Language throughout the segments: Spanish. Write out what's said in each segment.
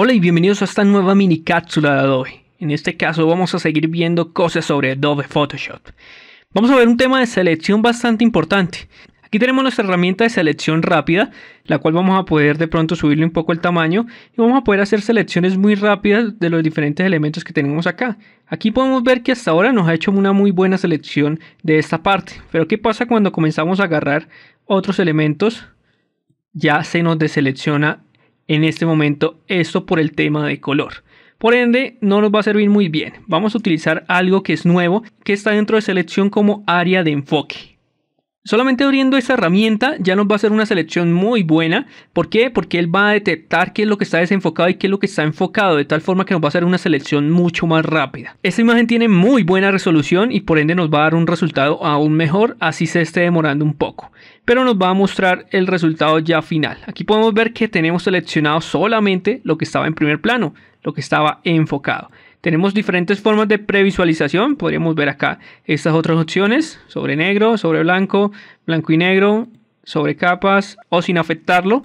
Hola y bienvenidos a esta nueva mini cápsula de Adobe. En este caso vamos a seguir viendo cosas sobre Adobe Photoshop. Vamos a ver un tema de selección bastante importante. Aquí tenemos nuestra herramienta de selección rápida, la cual vamos a poder de pronto subirle un poco el tamaño y vamos a poder hacer selecciones muy rápidas de los diferentes elementos que tenemos acá. Aquí podemos ver que hasta ahora nos ha hecho una muy buena selección de esta parte, pero ¿qué pasa cuando comenzamos a agarrar otros elementos? Ya se nos deselecciona en este momento esto por el tema de color. Por ende, no nos va a servir muy bien. Vamos a utilizar algo que es nuevo, que está dentro de selección como área de enfoque. Solamente abriendo esta herramienta ya nos va a hacer una selección muy buena. ¿Por qué? Porque él va a detectar qué es lo que está desenfocado y qué es lo que está enfocado, de tal forma que nos va a hacer una selección mucho más rápida. Esta imagen tiene muy buena resolución y por ende nos va a dar un resultado aún mejor, así se esté demorando un poco. Pero nos va a mostrar el resultado ya final. Aquí podemos ver que tenemos seleccionado solamente lo que estaba en primer plano, lo que estaba enfocado. Tenemos diferentes formas de previsualización. Podríamos ver acá estas otras opciones, sobre negro, sobre blanco, blanco y negro, sobre capas o sin afectarlo.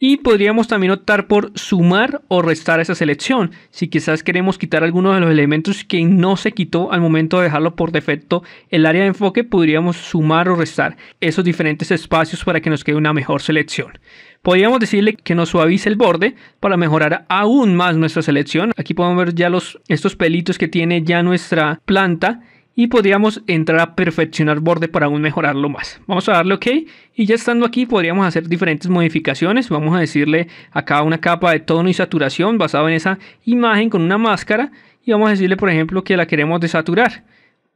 Y podríamos también optar por sumar o restar esa selección. Si quizás queremos quitar alguno de los elementos que no se quitó al momento de dejarlo por defecto, el área de enfoque podríamos sumar o restar esos diferentes espacios para que nos quede una mejor selección. Podríamos decirle que nos suavice el borde para mejorar aún más nuestra selección. Aquí podemos ver ya los, estos pelitos que tiene ya nuestra planta y podríamos entrar a perfeccionar borde para aún mejorarlo más. Vamos a darle OK y ya estando aquí podríamos hacer diferentes modificaciones. Vamos a decirle acá una capa de tono y saturación basado en esa imagen con una máscara y vamos a decirle por ejemplo que la queremos desaturar.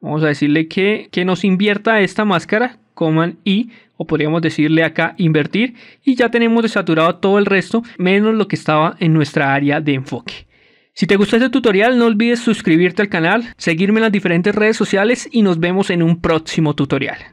Vamos a decirle que, nos invierta esta máscara, command I o podríamos decirle acá invertir y ya tenemos desaturado todo el resto menos lo que estaba en nuestra área de enfoque. Si te gustó este tutorial no olvides suscribirte al canal, seguirme en las diferentes redes sociales y nos vemos en un próximo tutorial.